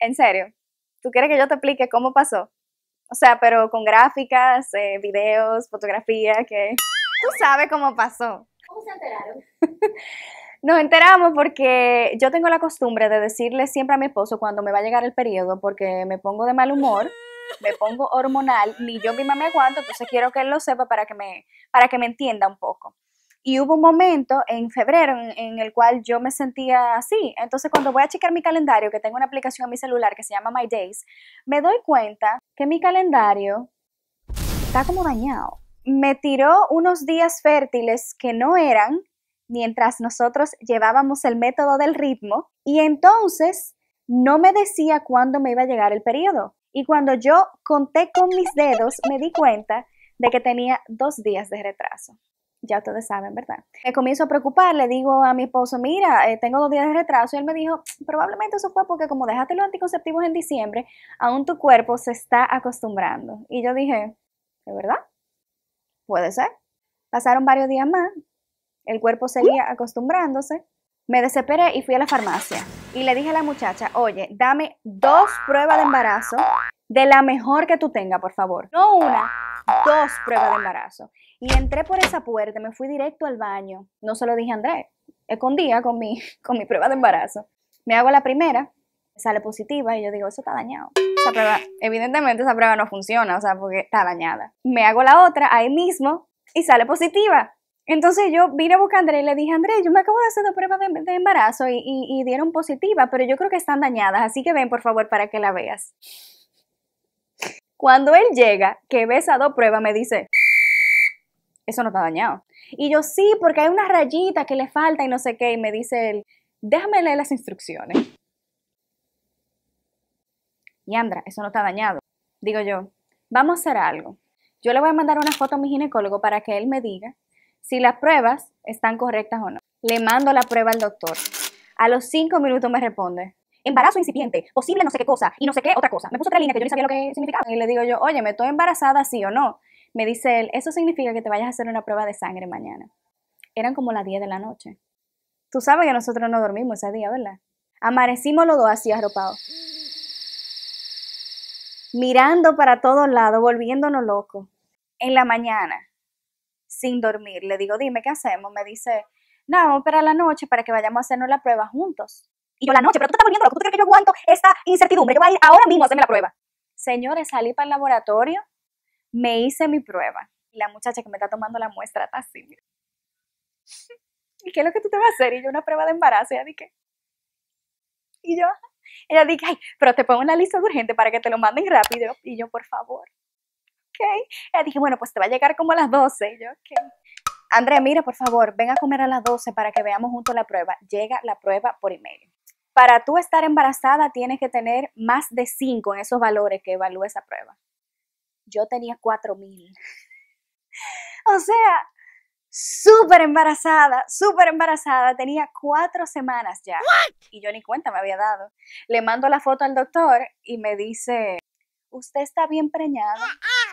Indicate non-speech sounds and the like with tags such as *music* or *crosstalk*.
en serio, ¿tú quieres que yo te explique cómo pasó? O sea, pero con gráficas, eh, videos, fotografía, que tú sabes cómo pasó. ¿Cómo se enteraron? *laughs* Nos enteramos porque yo tengo la costumbre de decirle siempre a mi esposo cuando me va a llegar el periodo porque me pongo de mal humor, me pongo hormonal, ni yo misma me aguanto, entonces quiero que él lo sepa para que me, para que me entienda un poco. Y hubo un momento en febrero en, el cual yo me sentía así. Entonces, cuando voy a checar mi calendario, que tengo una aplicación en mi celular que se llama My Days, me doy cuenta que mi calendario está como dañado. Me tiró unos días fértiles que no eran mientras nosotros llevábamos el método del ritmo y entonces no me decía cuándo me iba a llegar el periodo. Y cuando yo conté con mis dedos, me di cuenta de que tenía dos días de retraso ya ustedes saben, ¿verdad? Me comienzo a preocupar, le digo a mi esposo, mira, eh, tengo dos días de retraso, y él me dijo, probablemente eso fue porque como dejaste los anticonceptivos en diciembre, aún tu cuerpo se está acostumbrando. Y yo dije, ¿de verdad? Puede ser. Pasaron varios días más, el cuerpo seguía acostumbrándose, me desesperé y fui a la farmacia. Y le dije a la muchacha, oye, dame dos pruebas de embarazo de la mejor que tú tengas, por favor. No una, dos pruebas de embarazo. Y entré por esa puerta, me fui directo al baño. No se lo dije a Andrés, escondía con mi, *laughs* con mi prueba de embarazo. Me hago la primera, sale positiva y yo digo, eso está dañado. Esa prueba, evidentemente esa prueba no funciona, o sea, porque está dañada. Me hago la otra ahí mismo y sale positiva. Entonces yo vine a buscar a Andrés y le dije, Andrés, yo me acabo de hacer dos pruebas de, embarazo y dieron positiva, pero yo creo que están dañadas, así que ven por favor para que la veas. Cuando él llega, que ve esas dos pruebas, me dice, eso no está dañado. Y yo sí, porque hay una rayita que le falta y no sé qué. Y me dice él, déjame leer las instrucciones. Y Andra, eso no está dañado. Digo yo, vamos a hacer algo. Yo le voy a mandar una foto a mi ginecólogo para que él me diga si las pruebas están correctas o no. Le mando la prueba al doctor. A los cinco minutos me responde, embarazo incipiente, posible no sé qué cosa y no sé qué otra cosa. Me puso otra línea que yo ni sabía lo que significaba. Y le digo yo, oye, ¿me estoy embarazada sí o no? Me dice él, eso significa que te vayas a hacer una prueba de sangre mañana. Eran como las 10 de la noche. Tú sabes que nosotros no dormimos ese día, ¿verdad? Amarecimos los dos así arropados. Mirando para todos lados, volviéndonos locos. En la mañana, sin dormir, le digo, dime, ¿qué hacemos? Me dice, no, vamos para la noche para que vayamos a hacernos la prueba juntos. Y yo la noche, pero tú te estás lo que ¿tú crees que yo aguanto esta incertidumbre? Yo voy a ir ahora mismo a hacerme la prueba. Señores, salí para el laboratorio, me hice mi prueba. Y la muchacha que me está tomando la muestra está así, *laughs* ¿Y qué es lo que tú te vas a hacer? Y yo, una prueba de embarazo. Y ella dije, y yo, ella dije, ay, pero te pongo una lista de urgente para que te lo manden rápido. Y yo, por favor. Ok. Ella dije, bueno, pues te va a llegar como a las 12. yo, ok. Andrea, mira, por favor, ven a comer a las 12 para que veamos juntos la prueba. Llega la prueba por email para tú estar embarazada tienes que tener más de 5 en esos valores que evalúa esa prueba. Yo tenía mil. *laughs* o sea, súper embarazada, súper embarazada, tenía 4 semanas ya. Y yo ni cuenta me había dado. Le mando la foto al doctor y me dice, usted está bien preñada. Ah, ah.